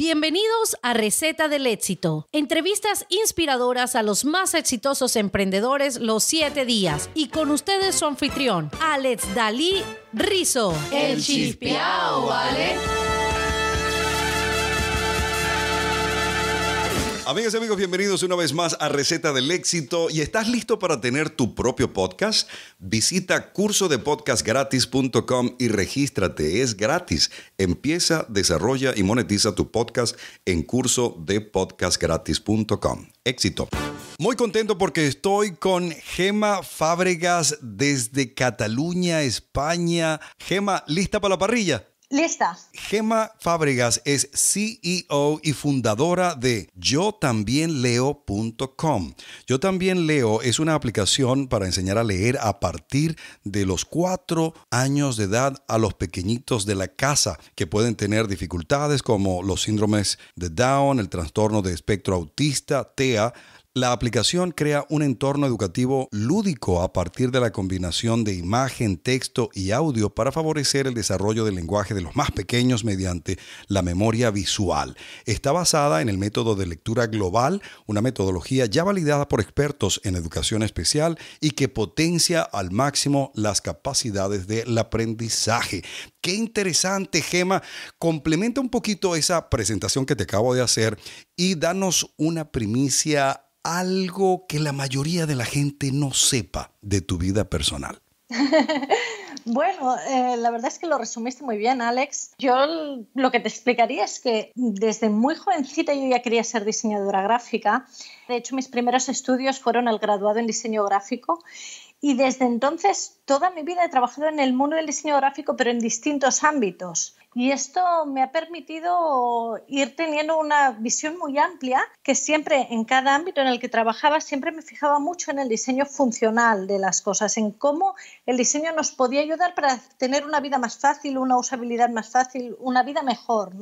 Bienvenidos a Receta del Éxito. Entrevistas inspiradoras a los más exitosos emprendedores los siete días. Y con ustedes su anfitrión, Alex Dalí Rizo. El Chispiao, Alex. Amigas y amigos, bienvenidos una vez más a Receta del Éxito. ¿Y estás listo para tener tu propio podcast? Visita cursodepodcastgratis.com y regístrate. Es gratis. Empieza, desarrolla y monetiza tu podcast en cursodepodcastgratis.com. Éxito. Muy contento porque estoy con Gema Fábregas desde Cataluña, España. Gema, ¿lista para la parrilla? Lista. Gema Fábregas es CEO y fundadora de yo también leo.com. Yo también leo es una aplicación para enseñar a leer a partir de los cuatro años de edad a los pequeñitos de la casa que pueden tener dificultades como los síndromes de Down, el trastorno de espectro autista, TEA, la aplicación crea un entorno educativo lúdico a partir de la combinación de imagen, texto y audio para favorecer el desarrollo del lenguaje de los más pequeños mediante la memoria visual. Está basada en el método de lectura global, una metodología ya validada por expertos en educación especial y que potencia al máximo las capacidades del aprendizaje. Qué interesante, Gema. Complementa un poquito esa presentación que te acabo de hacer y danos una primicia algo que la mayoría de la gente no sepa de tu vida personal? Bueno, eh, la verdad es que lo resumiste muy bien, Alex. Yo lo que te explicaría es que desde muy jovencita yo ya quería ser diseñadora gráfica. De hecho, mis primeros estudios fueron al graduado en diseño gráfico y desde entonces toda mi vida he trabajado en el mundo del diseño gráfico, pero en distintos ámbitos. Y esto me ha permitido ir teniendo una visión muy amplia que siempre en cada ámbito en el que trabajaba siempre me fijaba mucho en el diseño funcional de las cosas, en cómo el diseño nos podía ayudar para tener una vida más fácil, una usabilidad más fácil, una vida mejor,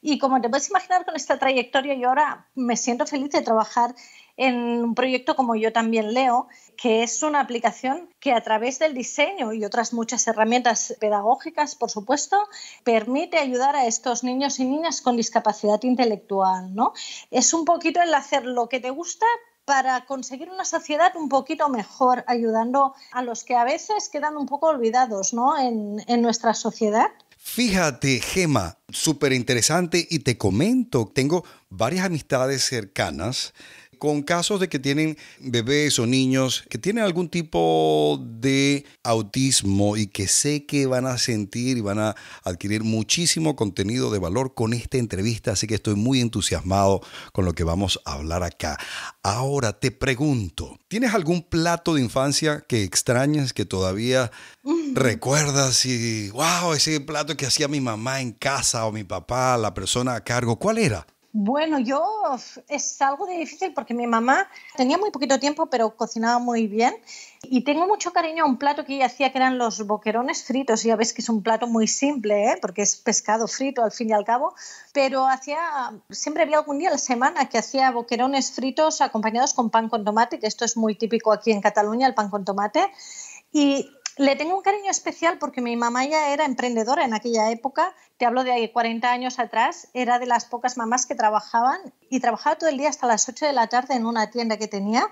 Y como te puedes imaginar con esta trayectoria, yo ahora me siento feliz de trabajar en un proyecto como yo también leo, que es una aplicación que a través del diseño y otras muchas herramientas pedagógicas, por supuesto, permite ayudar a estos niños y niñas con discapacidad intelectual. ¿no? Es un poquito el hacer lo que te gusta, para conseguir una sociedad un poquito mejor, ayudando a los que a veces quedan un poco olvidados ¿no? en, en nuestra sociedad. Fíjate, Gema, súper interesante y te comento, tengo varias amistades cercanas con casos de que tienen bebés o niños que tienen algún tipo de autismo y que sé que van a sentir y van a adquirir muchísimo contenido de valor con esta entrevista, así que estoy muy entusiasmado con lo que vamos a hablar acá. Ahora te pregunto, ¿tienes algún plato de infancia que extrañas, que todavía recuerdas y, wow, ese plato que hacía mi mamá en casa o mi papá, la persona a cargo, ¿cuál era? Bueno, yo es algo difícil porque mi mamá tenía muy poquito tiempo, pero cocinaba muy bien. Y tengo mucho cariño a un plato que ella hacía que eran los boquerones fritos. Ya ves que es un plato muy simple, ¿eh? porque es pescado frito al fin y al cabo. Pero hacía, siempre había algún día a la semana que hacía boquerones fritos acompañados con pan con tomate, que esto es muy típico aquí en Cataluña, el pan con tomate. Y le tengo un cariño especial porque mi mamá ya era emprendedora en aquella época, te hablo de ahí 40 años atrás, era de las pocas mamás que trabajaban y trabajaba todo el día hasta las 8 de la tarde en una tienda que tenía.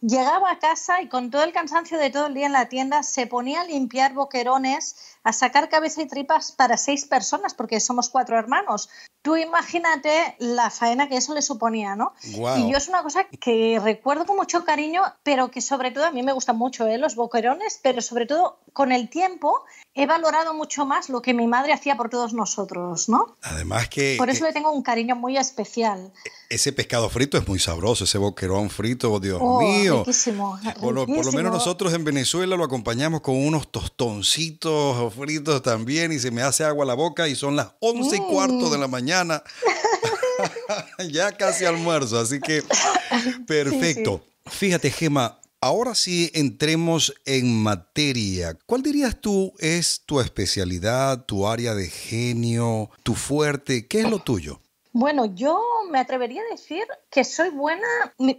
Llegaba a casa y con todo el cansancio de todo el día en la tienda se ponía a limpiar boquerones a sacar cabeza y tripas para seis personas, porque somos cuatro hermanos. Tú imagínate la faena que eso le suponía, ¿no? Y yo es una cosa que recuerdo con mucho cariño, pero que sobre todo a mí me gustan mucho ¿eh? los boquerones, pero sobre todo con el tiempo he valorado mucho más lo que mi madre hacía por todos nosotros, ¿no? Además que... Por eso le tengo un cariño muy especial. Ese pescado frito es muy sabroso, ese boquerón frito, Dios oh, mío. por lo menos nosotros en Venezuela lo acompañamos con unos tostoncitos fritos también y se me hace agua la boca y son las once y cuarto de la mm. mañana. ya casi almuerzo, así que perfecto. Fíjate, Gema, ahora sí entremos en materia. ¿Cuál dirías tú es tu especialidad, tu área de genio, tu fuerte? ¿Qué es lo tuyo? Bueno, yo me atrevería a decir que soy buena,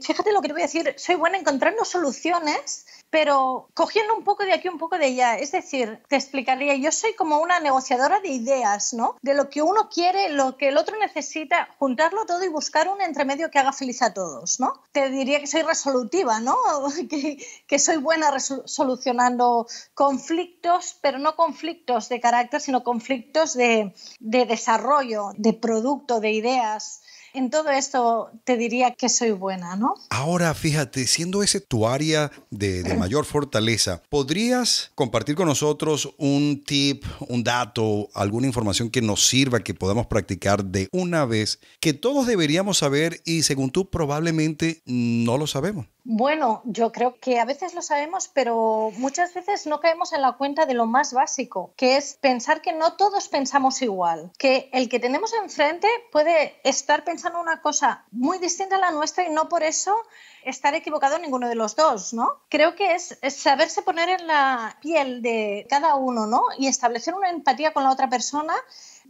fíjate lo que te voy a decir, soy buena encontrarnos soluciones pero cogiendo un poco de aquí, un poco de allá. Es decir, te explicaría, yo soy como una negociadora de ideas, ¿no? De lo que uno quiere, lo que el otro necesita, juntarlo todo y buscar un entremedio que haga feliz a todos, ¿no? Te diría que soy resolutiva, ¿no? que, soy buena solucionando conflictos, pero no conflictos de carácter, sino conflictos de desarrollo, de producto, de ideas en todo esto te diría que soy buena, ¿no? Ahora, fíjate, siendo ese tu área de, mayor fortaleza, ¿podrías compartir con nosotros un tip, un dato, alguna información que nos sirva, que podamos practicar de una vez, que todos deberíamos saber y según tú probablemente no lo sabemos? Bueno, yo creo que a veces lo sabemos, pero muchas veces no caemos en la cuenta de lo más básico, que es pensar que no todos pensamos igual, que el que tenemos enfrente puede estar pensando una cosa muy distinta a la nuestra y no por eso estar equivocado ninguno de los dos, ¿no? Creo que es, saberse poner en la piel de cada uno, ¿no? Y establecer una empatía con la otra persona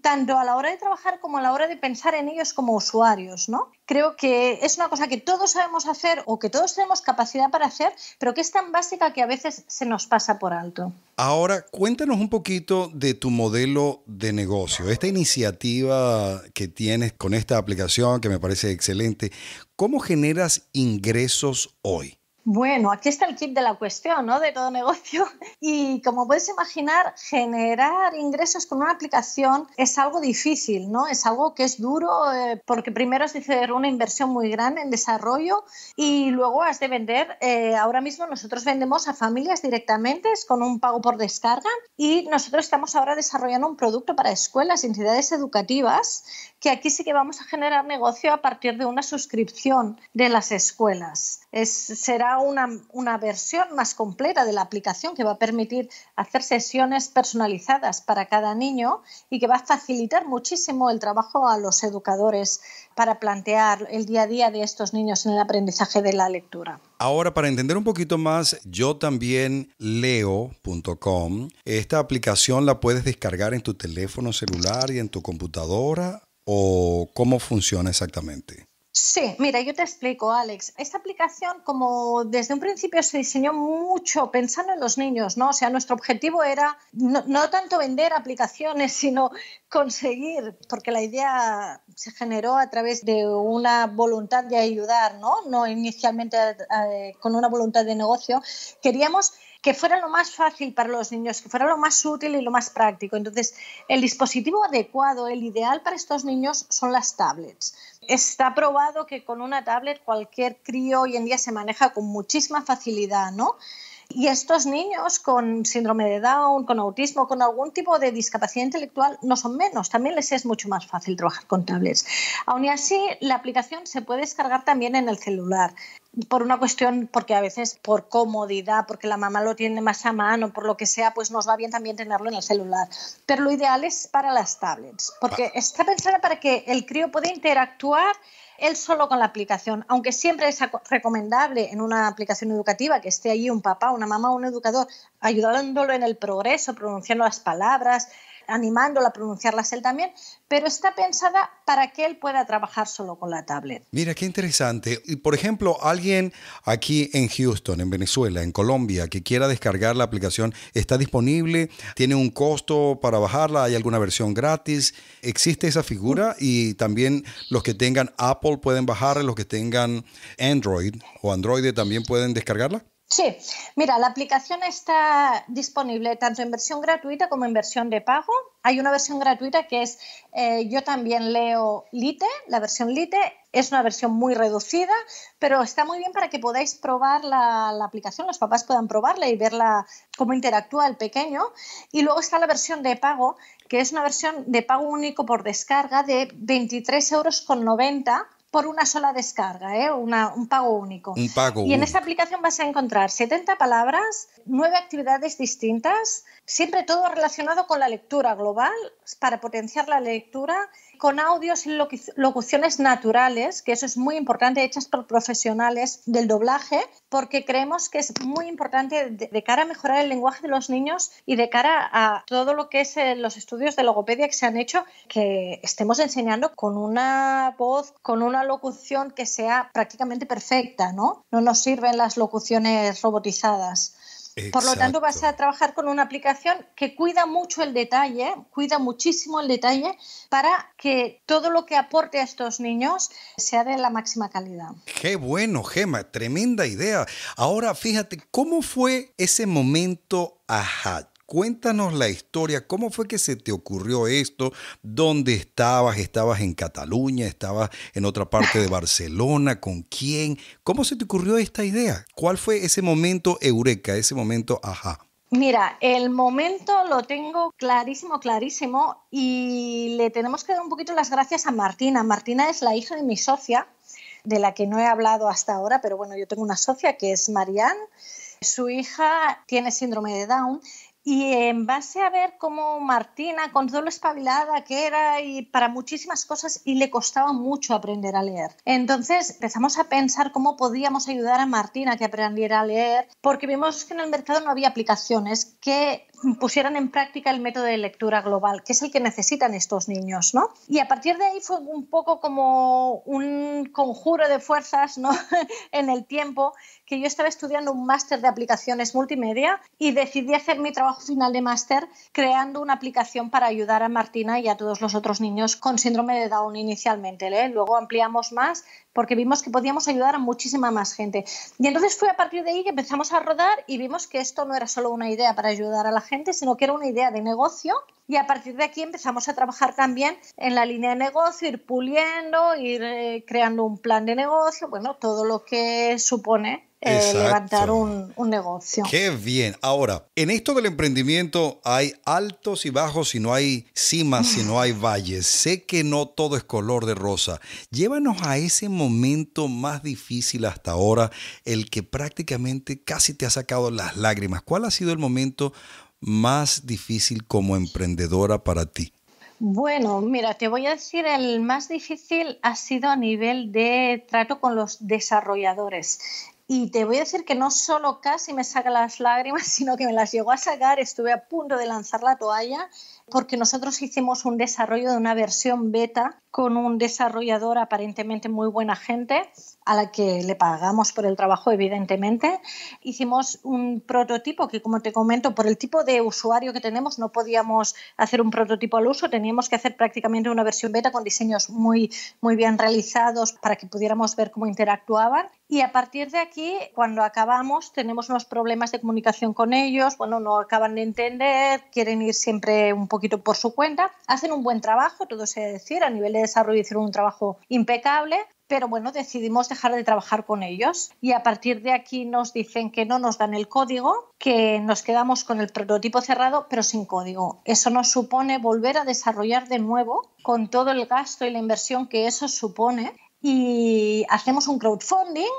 tanto a la hora de trabajar como a la hora de pensar en ellos como usuarios, ¿no? Creo que es una cosa que todos sabemos hacer o que todos tenemos capacidad para hacer, pero que es tan básica que a veces se nos pasa por alto. Ahora, cuéntanos un poquito de tu modelo de negocio, esta iniciativa que tienes con esta aplicación que me parece excelente. ¿Cómo generas ingresos hoy? Bueno, aquí está el kit de la cuestión, ¿no? De todo negocio. Y como puedes imaginar, generar ingresos con una aplicación es algo difícil, ¿no? Es algo que es duro eh, porque primero es hacer una inversión muy grande en desarrollo y luego has de vender. Eh, ahora mismo nosotros vendemos a familias directamente, es con un pago por descarga y nosotros estamos ahora desarrollando un producto para escuelas y entidades educativas que aquí sí que vamos a generar negocio a partir de una suscripción de las escuelas. Es, será una, una versión más completa de la aplicación que va a permitir hacer sesiones personalizadas para cada niño y que va a facilitar muchísimo el trabajo a los educadores para plantear el día a día de estos niños en el aprendizaje de la lectura. Ahora, para entender un poquito más, yo también leo.com. Esta aplicación la puedes descargar en tu teléfono celular y en tu computadora o cómo funciona exactamente? Sí, mira, yo te explico, Alex. Esta aplicación, como desde un principio se diseñó mucho pensando en los niños, ¿no? O sea, nuestro objetivo era no, tanto vender aplicaciones, sino conseguir, porque la idea se generó a través de una voluntad de ayudar, ¿no? No inicialmente eh, con una voluntad de negocio. Queríamos que fuera lo más fácil para los niños, que fuera lo más útil y lo más práctico. Entonces, el dispositivo adecuado, el ideal para estos niños son las tablets. Está probado que con una tablet cualquier crío hoy en día se maneja con muchísima facilidad, ¿no? Y estos niños con síndrome de Down, con autismo, con algún tipo de discapacidad intelectual, no son menos. También les es mucho más fácil trabajar con tablets. Aún así, la aplicación se puede descargar también en el celular por una cuestión, porque a veces por comodidad, porque la mamá lo tiene más a mano, por lo que sea, pues nos va bien también tenerlo en el celular. Pero lo ideal es para las tablets, porque está pensada para que el crío pueda interactuar él solo con la aplicación, aunque siempre es recomendable en una aplicación educativa que esté ahí un papá, una mamá, o un educador, ayudándolo en el progreso, pronunciando las palabras, animándola a pronunciarlas él también, pero está pensada para que él pueda trabajar solo con la tablet. Mira, qué interesante. Por ejemplo, alguien aquí en Houston, en Venezuela, en Colombia, que quiera descargar la aplicación, ¿está disponible? ¿Tiene un costo para bajarla? ¿Hay alguna versión gratis? ¿Existe esa figura? Y también los que tengan Apple pueden bajarla, los que tengan Android o Android también pueden descargarla. Sí, mira, la aplicación está disponible tanto en versión gratuita como en versión de pago. Hay una versión gratuita que es eh, yo también leo Lite, la versión Lite es una versión muy reducida, pero está muy bien para que podáis probar la, aplicación, los papás puedan probarla y verla cómo interactúa el pequeño. Y luego está la versión de pago, que es una versión de pago único por descarga de 23,90 euros por una sola descarga, ¿eh? un pago único. Un pago y en esta aplicación vas a encontrar 70 palabras, nueve actividades distintas, siempre todo relacionado con la lectura global para potenciar la lectura con audios y locuciones naturales, que eso es muy importante, hechas por profesionales del doblaje, porque creemos que es muy importante de, cara a mejorar el lenguaje de los niños y de cara a todo lo que es eh, los estudios de logopedia que se han hecho, que estemos enseñando con una voz, con una locución que sea prácticamente perfecta, ¿no? No nos sirven las locuciones robotizadas. Por lo tanto, vas a trabajar con una aplicación que cuida mucho el detalle, cuida muchísimo el detalle para que todo lo que aporte a estos niños sea de la máxima calidad. Qué bueno, Gema, tremenda idea. Ahora fíjate, ¿cómo fue ese momento a aha? Cuéntanos la historia, cómo fue que se te ocurrió esto, dónde estabas, estabas en Cataluña, estabas en otra parte de Barcelona, con quién, cómo se te ocurrió esta idea, cuál fue ese momento eureka, ese momento ajá. Mira, el momento lo tengo clarísimo, clarísimo y le tenemos que dar un poquito las gracias a Martina. Martina es la hija de mi socia, de la que no he hablado hasta ahora, pero bueno, yo tengo una socia que es Marianne. Su hija tiene síndrome de Down y en base a ver cómo Martina, con todo lo espabilada que era y para muchísimas cosas, y le costaba mucho aprender a leer. Entonces empezamos a pensar cómo podíamos ayudar a Martina que aprendiera a leer, porque vimos que en el mercado no había aplicaciones que pusieran en práctica el método de lectura global, que es el que necesitan estos niños, ¿no? Y a partir de ahí fue un poco como un conjuro de fuerzas, ¿no? en el tiempo que yo estaba estudiando un máster de aplicaciones multimedia y decidí hacer mi trabajo final de máster creando una aplicación para ayudar a Martina y a todos los otros niños con síndrome de Down inicialmente. ¿eh? Luego ampliamos más, porque vimos que podíamos ayudar a muchísima más gente. Y entonces fue a partir de ahí que empezamos a rodar y vimos que esto no era solo una idea para ayudar a la gente, sino que era una idea de negocio. Y a partir de aquí empezamos a trabajar también en la línea de negocio, ir puliendo, ir eh, creando un plan de negocio, bueno, todo lo que supone eh, levantar un, un, negocio. Qué bien. Ahora, en esto del emprendimiento hay altos y bajos, si no hay cimas, si no hay valles. Sé que no todo es color de rosa. Llévanos a ese momento más difícil hasta ahora, el que prácticamente casi te ha sacado las lágrimas. ¿Cuál ha sido el momento más difícil como emprendedora para ti? Bueno, mira, te voy a decir, el más difícil ha sido a nivel de trato con los desarrolladores. Y te voy a decir que no solo casi me saca las lágrimas, sino que me las llegó a sacar, estuve a punto de lanzar la toalla, porque nosotros hicimos un desarrollo de una versión beta con un desarrollador aparentemente muy buena gente, a la que le pagamos por el trabajo, evidentemente. Hicimos un prototipo que, como te comento, por el tipo de usuario que tenemos, no podíamos hacer un prototipo al uso, teníamos que hacer prácticamente una versión beta con diseños muy, muy bien realizados para que pudiéramos ver cómo interactuaban. Y a partir de aquí, cuando acabamos, tenemos unos problemas de comunicación con ellos, bueno, no acaban de entender, quieren ir siempre un poco por su cuenta. Hacen un buen trabajo, todo se decir, a nivel de desarrollo hicieron un trabajo impecable, pero bueno, decidimos dejar de trabajar con ellos y a partir de aquí nos dicen que no nos dan el código, que nos quedamos con el prototipo cerrado pero sin código. Eso nos supone volver a desarrollar de nuevo con todo el gasto y la inversión que eso supone y hacemos un crowdfunding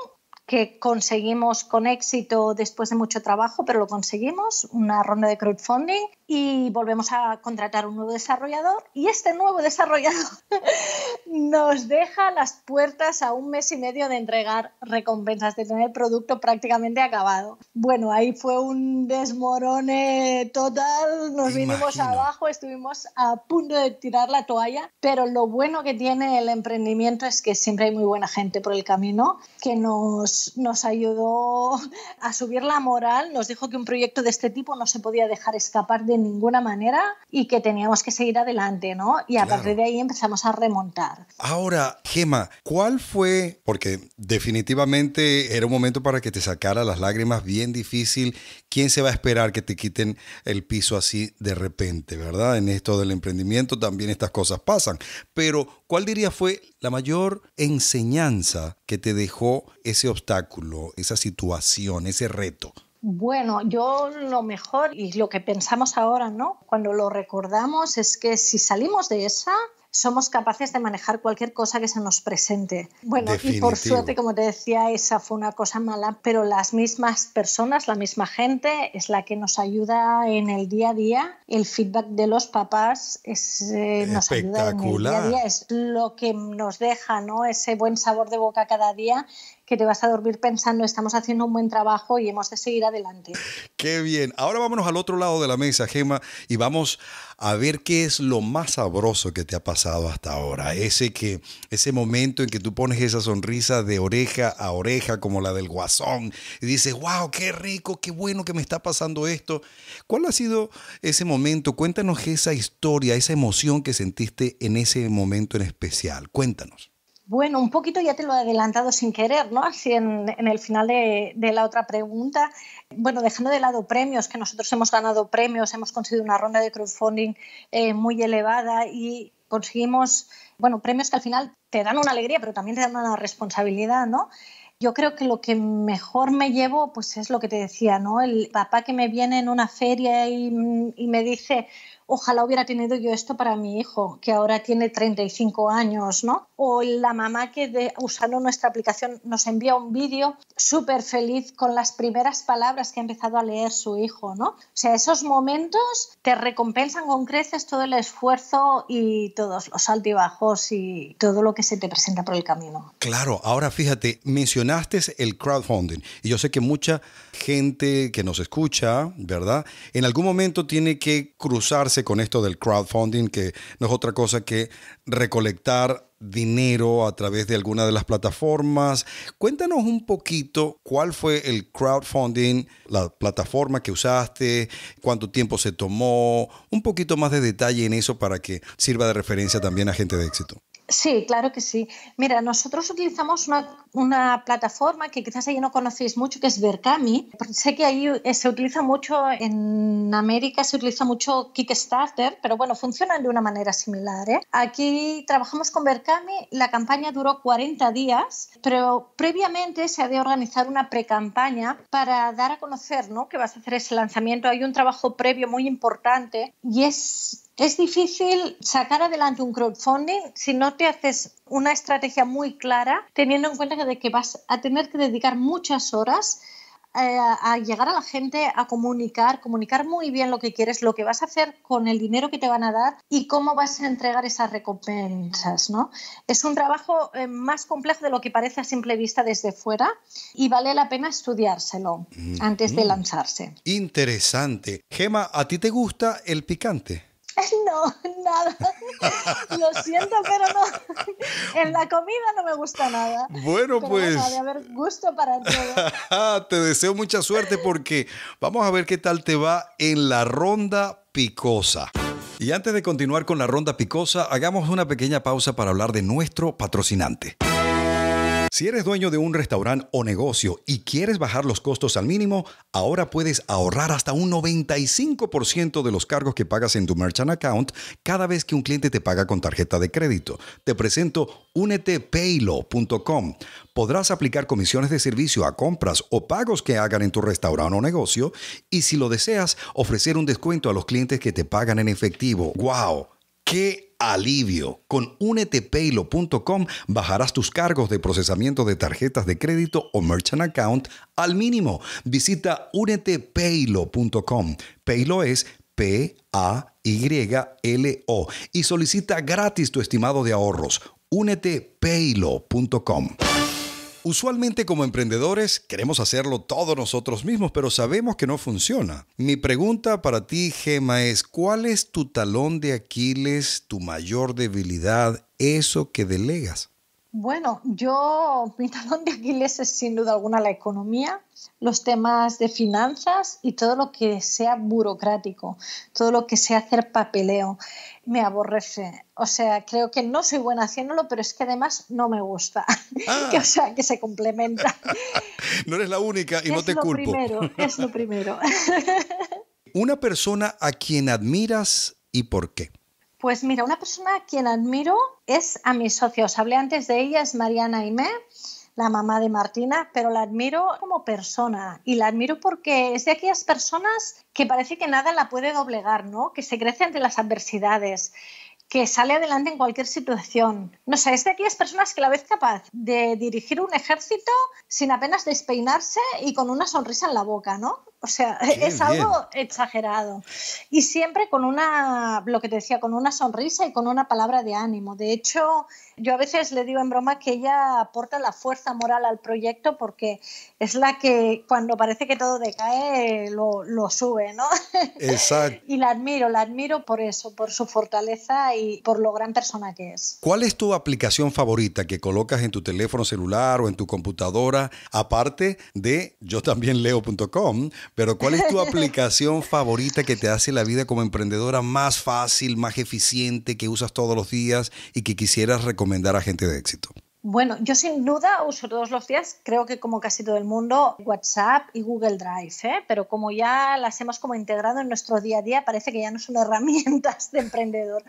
que conseguimos con éxito después de mucho trabajo, pero lo conseguimos, una ronda de crowdfunding y volvemos a contratar un nuevo desarrollador y este nuevo desarrollador nos deja las puertas a un mes y medio de entregar recompensas, de tener el producto prácticamente acabado. Bueno, ahí fue un desmorone total, nos vinimos abajo, estuvimos a punto de tirar la toalla, pero lo bueno que tiene el emprendimiento es que siempre hay muy buena gente por el camino que nos, nos ayudó a subir la moral, nos dijo que un proyecto de este tipo no se podía dejar escapar de ninguna manera y que teníamos que seguir adelante, ¿no? Y a partir de ahí empezamos a remontar. Ahora, Gema, ¿cuál fue? Porque definitivamente era un momento para que te sacara las lágrimas bien difícil. ¿Quién se va a esperar que te quiten el piso así de repente, verdad? En esto del emprendimiento también estas cosas pasan. Pero, ¿cuál diría fue la mayor enseñanza que te dejó ese obstáculo, esa situación, ese reto? Bueno, yo lo mejor y lo que pensamos ahora, ¿no? Cuando lo recordamos es que si salimos de esa, somos capaces de manejar cualquier cosa que se nos presente. Bueno, y por suerte, como te decía, esa fue una cosa mala, pero las mismas personas, la misma gente es la que nos ayuda en el día a día. El feedback de los papás es, eh, nos ayuda en el día a día, es lo que nos deja, ¿no? Ese buen sabor de boca cada día que te vas a dormir pensando estamos haciendo un buen trabajo y hemos de seguir adelante. Qué bien. Ahora vámonos al otro lado de la mesa, Gema, y vamos a ver qué es lo más sabroso que te ha pasado hasta ahora. Ese que ese momento en que tú pones esa sonrisa de oreja a oreja como la del guasón y dices, "Wow, qué rico, qué bueno que me está pasando esto." ¿Cuál ha sido ese momento? Cuéntanos esa historia, esa emoción que sentiste en ese momento en especial. Cuéntanos. Bueno, un poquito ya te lo he adelantado sin querer, ¿no? Así en, el final de, la otra pregunta. Bueno, dejando de lado premios, que nosotros hemos ganado premios, hemos conseguido una ronda de crowdfunding eh, muy elevada y conseguimos, bueno, premios que al final te dan una alegría, pero también te dan una responsabilidad, ¿no? Yo creo que lo que mejor me llevo, pues es lo que te decía, ¿no? El papá que me viene en una feria y me dice, ojalá hubiera tenido yo esto para mi hijo, que ahora tiene 35 años, ¿no? O la mamá que usando nuestra aplicación nos envía un vídeo súper feliz con las primeras palabras que ha empezado a leer su hijo, ¿no? O sea, esos momentos te recompensan con creces todo el esfuerzo y todos los altibajos y todo lo que se te presenta por el camino. Claro, ahora fíjate, mencionaste el crowdfunding y yo sé que mucha gente que nos escucha, ¿verdad? En algún momento tiene que cruzarse con esto del crowdfunding, que no es otra cosa que recolectar dinero a través de alguna de las plataformas. Cuéntanos un poquito cuál fue el crowdfunding, la plataforma que usaste, cuánto tiempo se tomó, un poquito más de detalle en eso para que sirva de referencia también a gente de éxito. Sí, claro que sí. Mira, nosotros utilizamos una, plataforma que quizás ahí no conocéis mucho, que es Verkami. Sé que ahí eh, se utiliza mucho, en América se utiliza mucho Kickstarter, pero bueno, funcionan de una manera similar. ¿eh? Aquí trabajamos con Verkami, la campaña duró 40 días, pero previamente se ha de organizar una precampaña para dar a conocer ¿no? que vas a hacer ese lanzamiento. Hay un trabajo previo muy importante y es es difícil sacar adelante un crowdfunding si no te haces una estrategia muy clara, teniendo en cuenta que vas a tener que dedicar muchas horas eh, a llegar a la gente, a comunicar, comunicar muy bien lo que quieres, lo que vas a hacer con el dinero que te van a dar y cómo vas a entregar esas recompensas, ¿no? Es un trabajo eh, más complejo de lo que parece a simple vista desde fuera y vale la pena estudiárselo mm, antes de mm. lanzarse. Interesante. Gema, ¿a ti te gusta el picante? No, nada. Lo siento, pero no. En la comida no me gusta nada. Bueno, pues. de haber gusto para todo. te deseo mucha suerte porque vamos a ver qué tal te va en la ronda picosa. Y antes de continuar con la ronda picosa, hagamos una pequeña pausa para hablar de nuestro patrocinante. Si eres dueño de un restaurante o negocio y quieres bajar los costos al mínimo, ahora puedes ahorrar hasta un 95% de los cargos que pagas en tu merchant account cada vez que un cliente te paga con tarjeta de crédito. Te presento unetepaylo.com. Podrás aplicar comisiones de servicio a compras o pagos que hagan en tu restaurante o negocio y si lo deseas, ofrecer un descuento a los clientes que te pagan en efectivo. ¡Wow! ¡Qué alivio. Con unetepaylo.com bajarás tus cargos de procesamiento de tarjetas de crédito o merchant account al mínimo. Visita unetepaylo.com. Paylo es P A Y L O y solicita gratis tu estimado de ahorros. Únete Usualmente como emprendedores queremos hacerlo todos nosotros mismos, pero sabemos que no funciona. Mi pregunta para ti, Gema, es ¿cuál es tu talón de Aquiles, tu mayor debilidad, eso que delegas? Bueno, yo, mi talón de Aquiles es sin duda alguna la economía, los temas de finanzas y todo lo que sea burocrático, todo lo que sea hacer papeleo, me aborrece. O sea, creo que no soy buena haciéndolo, pero es que además no me gusta. Ah. o sea, que se complementa. no eres la única y no te culpo. Es lo primero, es lo primero. Una persona a quien admiras y por qué. Pues mira, una persona a quien admiro es a mis socios. Hablé antes de ella, es Mariana Aimé, la mamá de Martina, pero la admiro como persona y la admiro porque es de aquellas personas que parece que nada la puede doblegar, ¿no? Que se crece ante las adversidades que sale adelante en cualquier situación. No sé, es de aquellas personas que la vez capaz de dirigir un ejército sin apenas despeinarse y con una sonrisa en la boca, ¿no? O sea, es algo exagerado. Y siempre con una, lo que te decía, con una sonrisa y con una palabra de ánimo. De hecho, yo a veces le digo en broma que ella aporta la fuerza moral al proyecto porque es la que cuando parece que todo decae lo, sube, ¿no? Exacto. y la admiro, la admiro por eso, por su fortaleza y por lo gran persona que es. ¿Cuál es tu aplicación favorita que colocas en tu teléfono celular o en tu computadora, aparte de yo también leo.com, pero cuál es tu aplicación favorita que te hace la vida como emprendedora más fácil, más eficiente, que usas todos los días y que quisieras recomendar? recomendar a gente de éxito? Bueno, yo sin duda uso todos los días, creo que como casi todo el mundo, WhatsApp y Google Drive, ¿eh? pero como ya las hemos como integrado en nuestro día a día, parece que ya no son herramientas de emprendedor,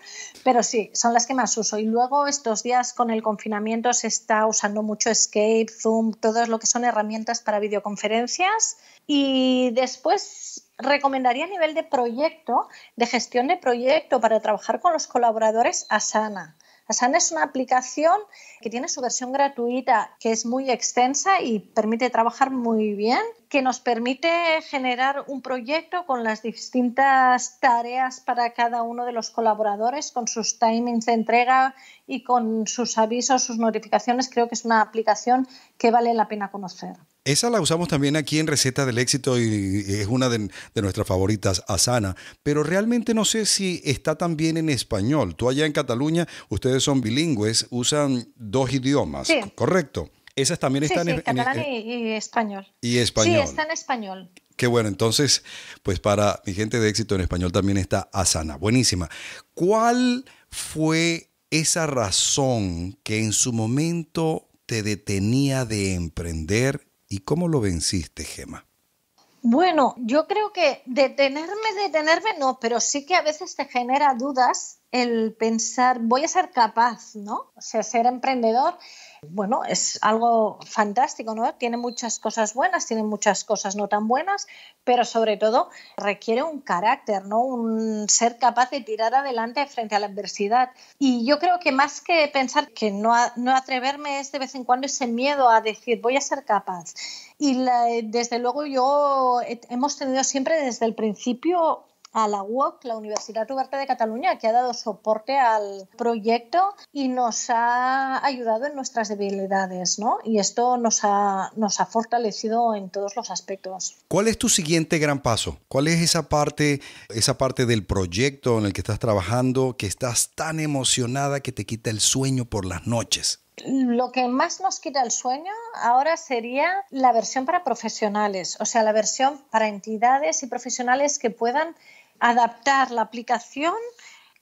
pero sí, son las que más uso. Y luego estos días con el confinamiento se está usando mucho Escape, Zoom, todo lo que son herramientas para videoconferencias. Y después recomendaría a nivel de proyecto, de gestión de proyecto para trabajar con los colaboradores, Asana. Asana es una aplicación que tiene su versión gratuita, que es muy extensa y permite trabajar muy bien, que nos permite generar un proyecto con las distintas tareas para cada uno de los colaboradores, con sus timings de entrega y con sus avisos, sus notificaciones. Creo que es una aplicación que vale la pena conocer. Esa la usamos también aquí en Receta del Éxito y es una de, nuestras favoritas, Asana. Pero realmente no sé si está también en español. Tú allá en Cataluña, ustedes son bilingües, usan dos idiomas, ¿correcto? Esas también están en, catalán e-, y español. Y español. Sí, está en español. Qué bueno, entonces, pues para mi gente de éxito en español también está Asana. Buenísima. ¿Cuál fue esa razón que en su momento te detenía de emprender ¿Y cómo lo venciste, Gema? Bueno, yo creo que detenerme, detenerme no, pero sí que a veces te genera dudas el pensar, voy a ser capaz, ¿no? O sea, ser emprendedor bueno, es algo fantástico, ¿no? Tiene muchas cosas buenas, tiene muchas cosas no tan buenas, pero sobre todo requiere un carácter, ¿no? Un ser capaz de tirar adelante frente a la adversidad. Y yo creo que más que pensar que no, no atreverme es de vez en cuando ese miedo a decir voy a ser capaz. Y eh, desde luego yo hemos tenido siempre desde el principio a la UOC, la Universidad Oberta de Cataluña, que ha dado soporte al proyecto y nos ha ayudado en nuestras debilidades, ¿no? Y esto nos ha, nos ha fortalecido en todos los aspectos. ¿Cuál es tu siguiente gran paso? ¿Cuál es esa parte, esa parte del proyecto en el que estás trabajando que estás tan emocionada que te quita el sueño por las noches? lo que más nos quita el sueño ahora sería la versión para profesionales, o sea, la versión para entidades y profesionales que puedan adaptar la aplicación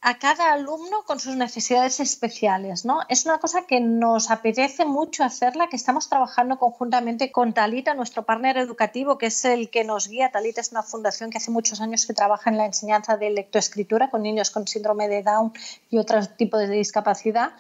a cada alumno con sus necesidades especiales, ¿no? Es una cosa que nos apetece mucho hacerla, que estamos trabajando conjuntamente con Talita, nuestro partner educativo, que es el que nos guía. Talita es una fundación que hace muchos años que trabaja en la enseñanza de lectoescritura con niños con síndrome de Down y otros tipos de discapacidad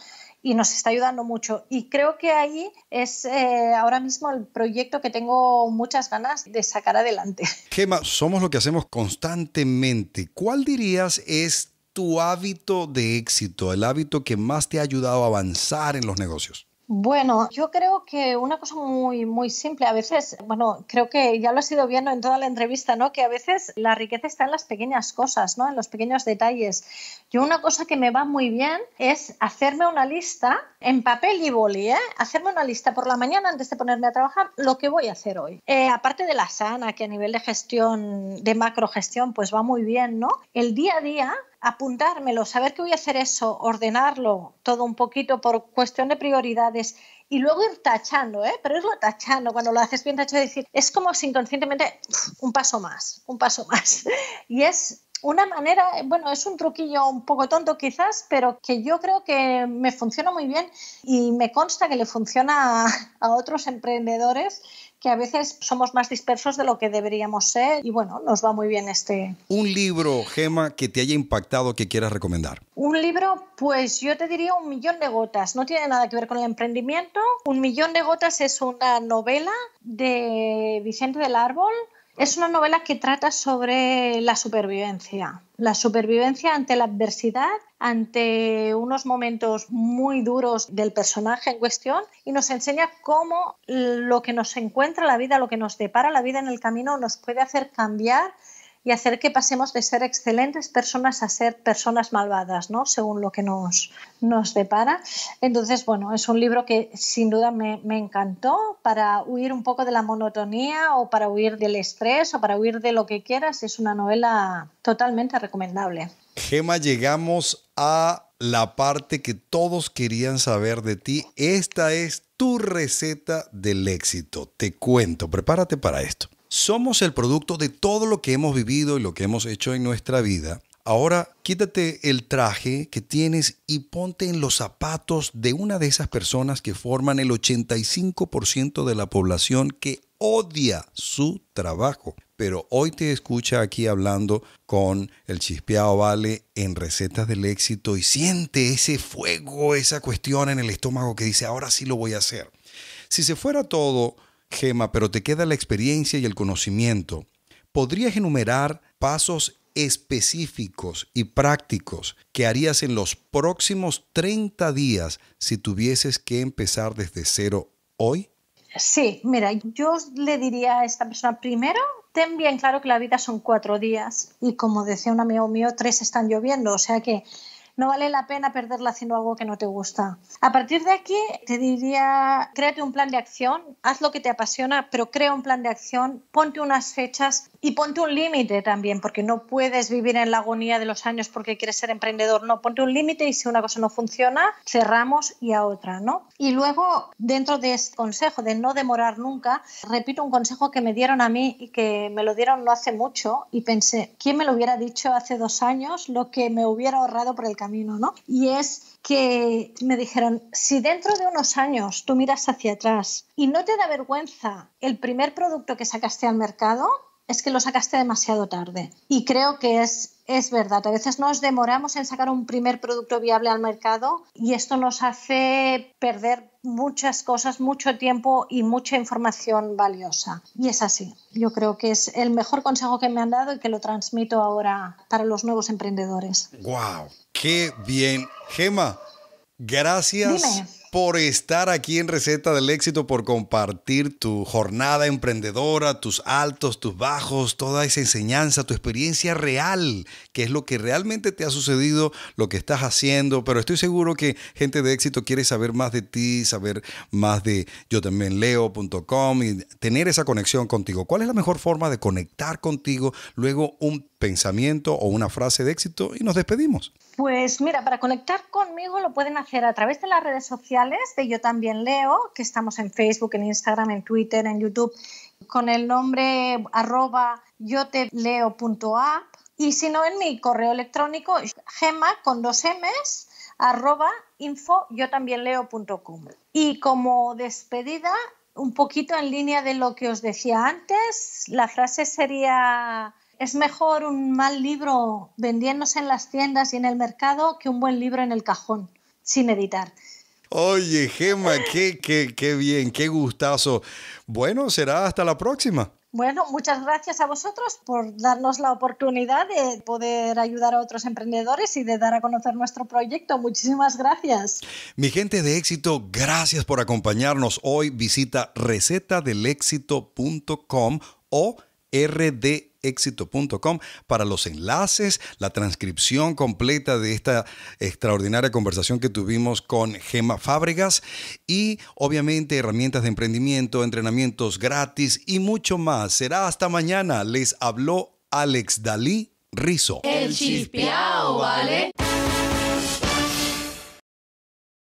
y nos está ayudando mucho. Y creo que ahí es eh, ahora mismo el proyecto que tengo muchas ganas de sacar adelante. Gemma, somos lo que hacemos constantemente. ¿Cuál dirías es tu hábito de éxito, el hábito que más te ha ayudado a avanzar en los negocios? Bueno, yo creo que una cosa muy, muy simple, a veces, bueno, creo que ya lo has ido viendo en toda la entrevista, ¿no? Que a veces la riqueza está en las pequeñas cosas, ¿no? En los pequeños detalles. Yo una cosa que me va muy bien es hacerme una lista en papel y boli, ¿eh? Hacerme una lista por la mañana antes de ponerme a trabajar, lo que voy a hacer hoy. Eh, aparte de la sana, que a nivel de gestión, de macrogestión, pues va muy bien, ¿no? El día a día apuntármelo, saber que voy a hacer eso, ordenarlo todo un poquito por cuestión de prioridades y luego ir tachando, ¿eh? pero irlo tachando, cuando lo haces bien tachado, decir, es como si inconscientemente un paso más, un paso más. Y es una manera, bueno, es un truquillo un poco tonto quizás, pero que yo creo que me funciona muy bien y me consta que le funciona a otros emprendedores que a veces somos más dispersos de lo que deberíamos ser y bueno, nos va muy bien este. Un libro, Gema, que te haya impactado, que quieras recomendar. Un libro, pues yo te diría un millón de gotas. No tiene nada que ver con el emprendimiento. Un millón de gotas es una novela de Vicente del Árbol es una novela que trata sobre la supervivencia, la supervivencia ante la adversidad, ante unos momentos muy duros del personaje en cuestión y nos enseña cómo lo que nos encuentra la vida, lo que nos depara la vida en el camino nos puede hacer cambiar y hacer que pasemos de ser excelentes personas a ser personas malvadas, ¿no? Según lo que nos, nos depara. Entonces, bueno, es un libro que sin duda me, me encantó para huir un poco de la monotonía o para huir del estrés o para huir de lo que quieras. Es una novela totalmente recomendable. Gema, llegamos a la parte que todos querían saber de ti. Esta es tu receta del éxito. Te cuento, prepárate para esto. Somos el producto de todo lo que hemos vivido y lo que hemos hecho en nuestra vida. Ahora quítate el traje que tienes y ponte en los zapatos de una de esas personas que forman el 85% de la población que odia su trabajo. Pero hoy te escucha aquí hablando con el chispeado Vale en Recetas del Éxito y siente ese fuego, esa cuestión en el estómago que dice, ahora sí lo voy a hacer. Si se fuera todo Gema, pero te queda la experiencia y el conocimiento. ¿Podrías enumerar pasos específicos y prácticos que harías en los próximos 30 días si tuvieses que empezar desde cero hoy? Sí, mira, yo le diría a esta persona primero, ten bien claro que la vida son cuatro días y como decía un amigo mío, tres están lloviendo, o sea que no vale la pena perderla haciendo algo que no te gusta. A partir de aquí, te diría, créate un plan de acción, haz lo que te apasiona, pero crea un plan de acción, ponte unas fechas, y ponte un límite también, porque no puedes vivir en la agonía de los años porque quieres ser emprendedor. No, ponte un límite y si una cosa no funciona, cerramos y a otra, ¿no? Y luego, dentro de este consejo de no demorar nunca, repito un consejo que me dieron a mí y que me lo dieron no hace mucho y pensé, ¿quién me lo hubiera dicho hace dos años lo que me hubiera ahorrado por el camino, ¿no? Y es que me dijeron, si dentro de unos años tú miras hacia atrás y no te da vergüenza el primer producto que sacaste al mercado, es que lo sacaste demasiado tarde. Y creo que es, es verdad. A veces nos demoramos en sacar un primer producto viable al mercado y esto nos hace perder muchas cosas, mucho tiempo y mucha información valiosa. Y es así. Yo creo que es el mejor consejo que me han dado y que lo transmito ahora para los nuevos emprendedores. ¡Wow! ¡Qué bien! Gema, gracias. Dime por estar aquí en Receta del Éxito, por compartir tu jornada emprendedora, tus altos, tus bajos, toda esa enseñanza, tu experiencia real, que es lo que realmente te ha sucedido, lo que estás haciendo. Pero estoy seguro que gente de éxito quiere saber más de ti, saber más de yo también leo.com y tener esa conexión contigo. ¿Cuál es la mejor forma de conectar contigo? Luego un pensamiento o una frase de éxito y nos despedimos. Pues mira, para conectar conmigo lo pueden hacer a través de las redes sociales de Yo también leo, que estamos en Facebook, en Instagram, en Twitter, en YouTube, con el nombre arroba yo te y si no en mi correo electrónico gema con dos m's arroba info yo Y como despedida, un poquito en línea de lo que os decía antes, la frase sería es mejor un mal libro vendiéndose en las tiendas y en el mercado que un buen libro en el cajón, sin editar. Oye, Gema, qué, qué, bien, qué gustazo. Bueno, será hasta la próxima. Bueno, muchas gracias a vosotros por darnos la oportunidad de poder ayudar a otros emprendedores y de dar a conocer nuestro proyecto. Muchísimas gracias. Mi gente de éxito, gracias por acompañarnos hoy. Visita recetadelexito.com o rd éxito.com para los enlaces, la transcripción completa de esta extraordinaria conversación que tuvimos con Gema Fábregas y obviamente herramientas de emprendimiento, entrenamientos gratis y mucho más. Será hasta mañana. Les habló Alex Dalí Rizo. El ¿vale?